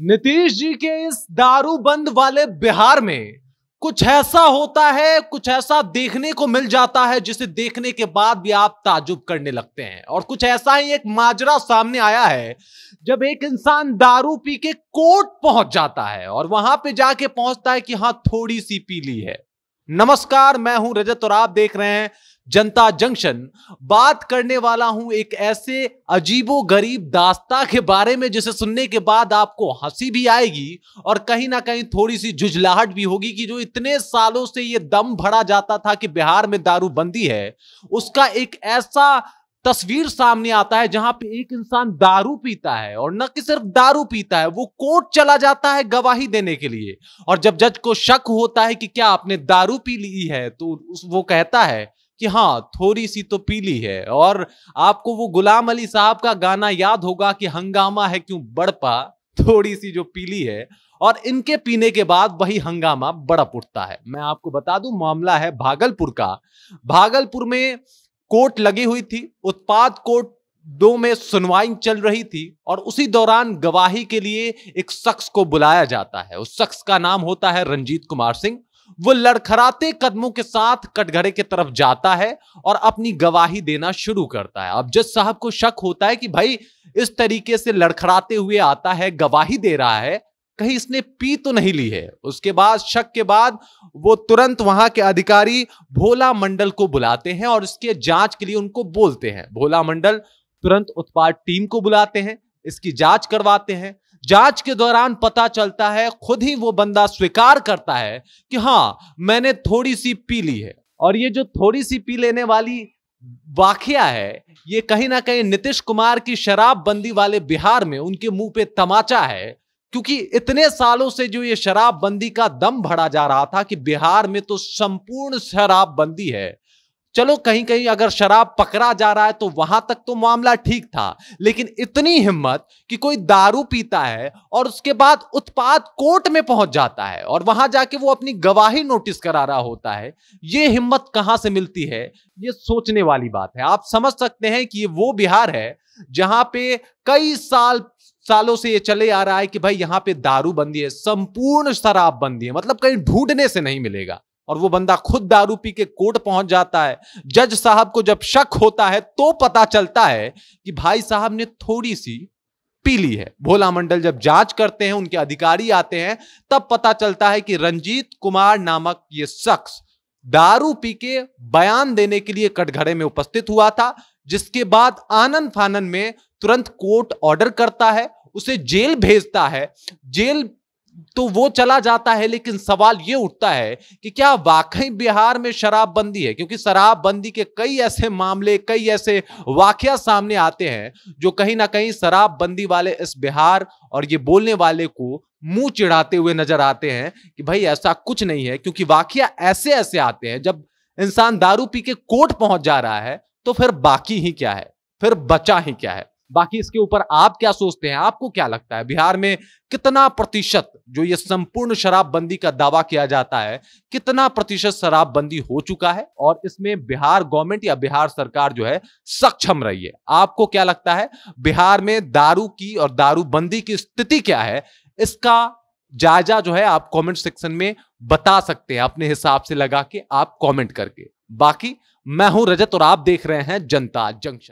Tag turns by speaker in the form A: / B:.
A: नीतीश जी के इस दारू बंद वाले बिहार में कुछ ऐसा होता है कुछ ऐसा देखने को मिल जाता है जिसे देखने के बाद भी आप ताजुब करने लगते हैं और कुछ ऐसा ही एक माजरा सामने आया है जब एक इंसान दारू पी के कोर्ट पहुंच जाता है और वहां पे जाके पहुंचता है कि हाँ थोड़ी सी पी ली है नमस्कार मैं हूं रजत और आप देख रहे हैं जनता जंक्शन बात करने वाला हूं एक ऐसे अजीबो गरीब दास्ता के बारे में जिसे सुनने के बाद आपको हंसी भी आएगी और कहीं ना कहीं थोड़ी सी झुझलाहट भी होगी कि जो इतने सालों से ये दम भरा जाता था कि बिहार में दारूबंदी है उसका एक ऐसा तस्वीर सामने आता है जहां पे एक इंसान दारू पीता है और न कि सिर्फ दारू पीता है वो कोर्ट चला जाता है गवाही देने के लिए और जब जज को शक होता है कि क्या आपने दारू पी ली है तो वो कहता है कि हाँ थोड़ी सी तो पीली है और आपको वो गुलाम अली साहब का गाना याद होगा कि हंगामा है क्यों बड़पा थोड़ी सी जो पीली है और इनके पीने के बाद वही हंगामा बड़प उठता है मैं आपको बता दूं मामला है भागलपुर का भागलपुर में कोर्ट लगी हुई थी उत्पाद कोर्ट दो में सुनवाई चल रही थी और उसी दौरान गवाही के लिए एक शख्स को बुलाया जाता है उस शख्स का नाम होता है रंजीत कुमार सिंह वो लड़खड़ाते कदमों के साथ कटघरे की तरफ जाता है और अपनी गवाही देना शुरू करता है अब जज साहब को शक होता है कि भाई इस तरीके से लड़खड़ाते हुए आता है गवाही दे रहा है कहीं इसने पी तो नहीं ली है उसके बाद शक के बाद वो तुरंत वहां के अधिकारी भोला मंडल को बुलाते हैं और इसके जांच के लिए उनको बोलते हैं भोला मंडल तुरंत उत्पाद टीम को बुलाते हैं इसकी जांच करवाते हैं जांच के दौरान पता चलता है खुद ही वो बंदा स्वीकार करता है कि हाँ मैंने थोड़ी सी पी ली है और ये जो थोड़ी सी पी लेने वाली वाकया है ये कहीं ना कहीं नीतीश कुमार की शराबबंदी वाले बिहार में उनके मुंह पे तमाचा है क्योंकि इतने सालों से जो ये शराबबंदी का दम भरा जा रहा था कि बिहार में तो संपूर्ण शराबबंदी है चलो कहीं कहीं अगर शराब पकड़ा जा रहा है तो वहां तक तो मामला ठीक था लेकिन इतनी हिम्मत कि कोई दारू पीता है और उसके बाद उत्पाद कोर्ट में पहुंच जाता है और वहां जाके वो अपनी गवाही नोटिस करा रहा होता है ये हिम्मत कहां से मिलती है ये सोचने वाली बात है आप समझ सकते हैं कि ये वो बिहार है जहां पे कई साल सालों से ये चले आ रहा है कि भाई यहाँ पे दारू बंदी है संपूर्ण शराब बंदी है मतलब कहीं ढूंढने से नहीं मिलेगा और वो बंदा खुद दारू पी के कोर्ट पहुंच जाता है जज साहब को जब शक होता है तो पता चलता है कि भाई साहब ने थोड़ी सी पी ली है भोला मंडल जब जांच करते हैं उनके अधिकारी आते हैं तब पता चलता है कि रंजीत कुमार नामक ये शख्स दारू पी के बयान देने के लिए कटघरे में उपस्थित हुआ था जिसके बाद आनंद फानन में तुरंत कोर्ट ऑर्डर करता है उसे जेल भेजता है जेल तो वो चला जाता है लेकिन सवाल ये उठता है कि क्या वाकई बिहार में शराबबंदी है क्योंकि शराबबंदी के कई ऐसे मामले कई ऐसे वाकया सामने आते हैं जो कहीं ना कहीं शराबबंदी वाले इस बिहार और ये बोलने वाले को मुंह चिढ़ाते हुए नजर आते हैं कि भाई ऐसा कुछ नहीं है क्योंकि वाकया ऐसे ऐसे आते हैं जब इंसान दारू पी के कोर्ट पहुंच जा रहा है तो फिर बाकी ही क्या है फिर बचा ही क्या है बाकी इसके ऊपर आप क्या सोचते हैं आपको क्या लगता है बिहार में कितना प्रतिशत जो ये संपूर्ण शराबबंदी का दावा किया जाता है कितना प्रतिशत शराबबंदी हो चुका है और इसमें बिहार गवर्नमेंट या बिहार सरकार जो है सक्षम रही है आपको क्या लगता है बिहार में दारू की और दारूबंदी की स्थिति क्या है इसका जायजा जो है आप कमेंट सेक्शन में बता सकते हैं अपने हिसाब से लगा के आप कमेंट करके बाकी मैं हूं रजत और आप देख रहे हैं जनता जंक्शन